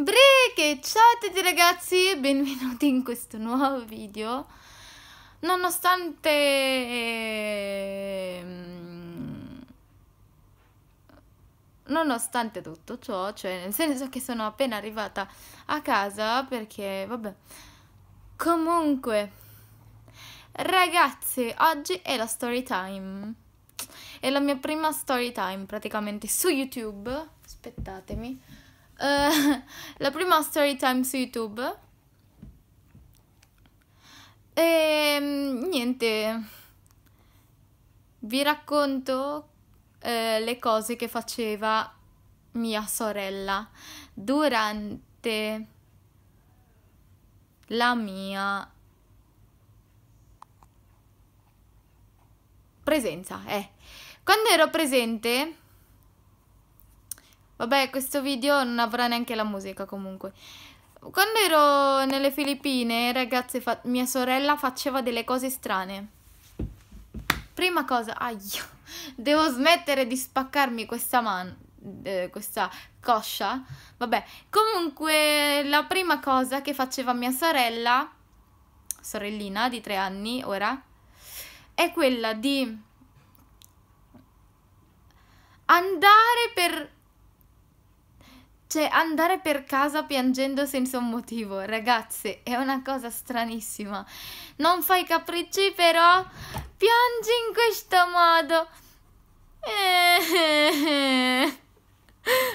Break! Ciao a tutti ragazzi, e benvenuti in questo nuovo video. Nonostante ehm, nonostante tutto ciò, cioè nel senso che sono appena arrivata a casa perché vabbè. Comunque ragazzi, oggi è la story time. È la mia prima story time praticamente su YouTube. Aspettatemi. Eh, la prima story time su YouTube. E ehm, niente, vi racconto eh, le cose che faceva mia sorella durante la mia presenza. Eh. Quando ero presente Vabbè, questo video non avrà neanche la musica comunque. Quando ero nelle Filippine, ragazze, mia sorella faceva delle cose strane. Prima cosa, aia, devo smettere di spaccarmi questa mano, eh, questa coscia. Vabbè, comunque la prima cosa che faceva mia sorella, sorellina di tre anni ora, è quella di andare per cioè, andare per casa piangendo senza un motivo, ragazze, è una cosa stranissima. Non fai capricci, però piangi in questo modo. Eh,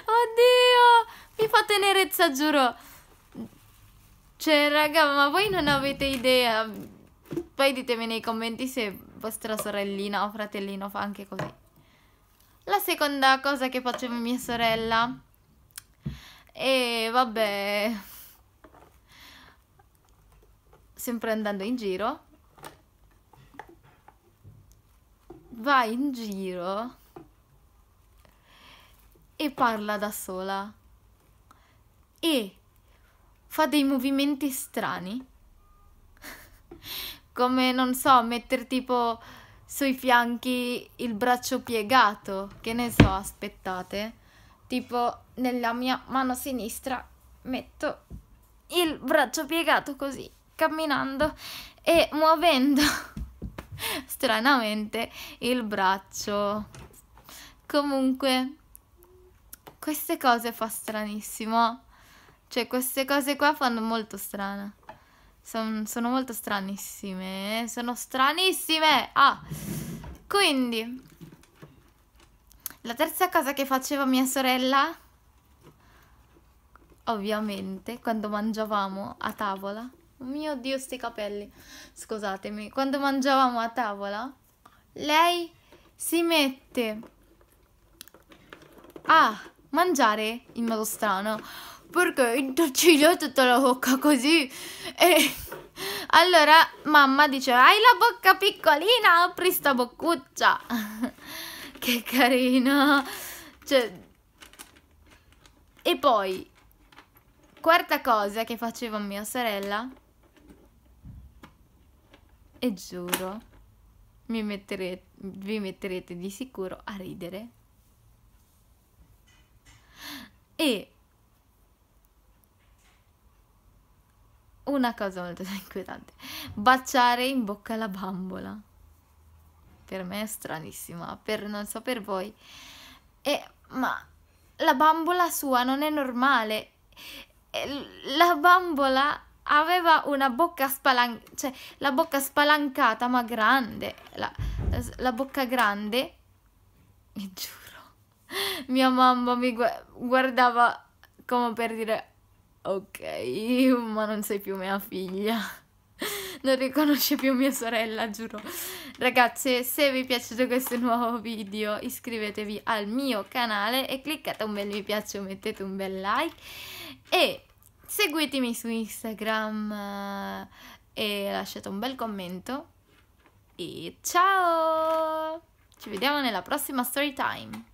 oddio, mi fa tenerezza, giuro. Cioè, raga, ma voi non avete idea. Poi ditemi nei commenti se vostra sorellina o fratellino fa anche così. La seconda cosa che faceva mia sorella e vabbè, sempre andando in giro, va in giro e parla da sola e fa dei movimenti strani come non so mettere tipo sui fianchi il braccio piegato che ne so aspettate tipo nella mia mano sinistra metto il braccio piegato così, camminando e muovendo stranamente il braccio. Comunque, queste cose fa stranissimo. Cioè, queste cose qua fanno molto strana. Son, sono molto stranissime. Eh. Sono stranissime! Ah! Quindi, la terza cosa che faceva mia sorella, ovviamente, quando mangiavamo a tavola, oh mio Dio, sti capelli, scusatemi, quando mangiavamo a tavola, lei si mette a mangiare in modo strano perché intorciglia tutta la bocca così e allora mamma dice, hai la bocca piccolina apri sta boccuccia che carina. Cioè... E poi, quarta cosa che facevo a mia sorella, e giuro, mi metterete, vi metterete di sicuro a ridere. E una cosa molto inquietante, baciare in bocca la bambola per me è stranissima, per non so per voi. E, ma la bambola sua non è normale. La bambola aveva una bocca spalancata, cioè la bocca spalancata ma grande, la, la bocca grande, mi giuro, mia mamma mi gu guardava come per dire ok, ma non sei più mia figlia non riconosce più mia sorella, giuro. Ragazze, se vi è piaciuto questo nuovo video iscrivetevi al mio canale e cliccate un bel mi piace mettete un bel like. E seguitemi su Instagram eh, e lasciate un bel commento. E ciao! Ci vediamo nella prossima story time.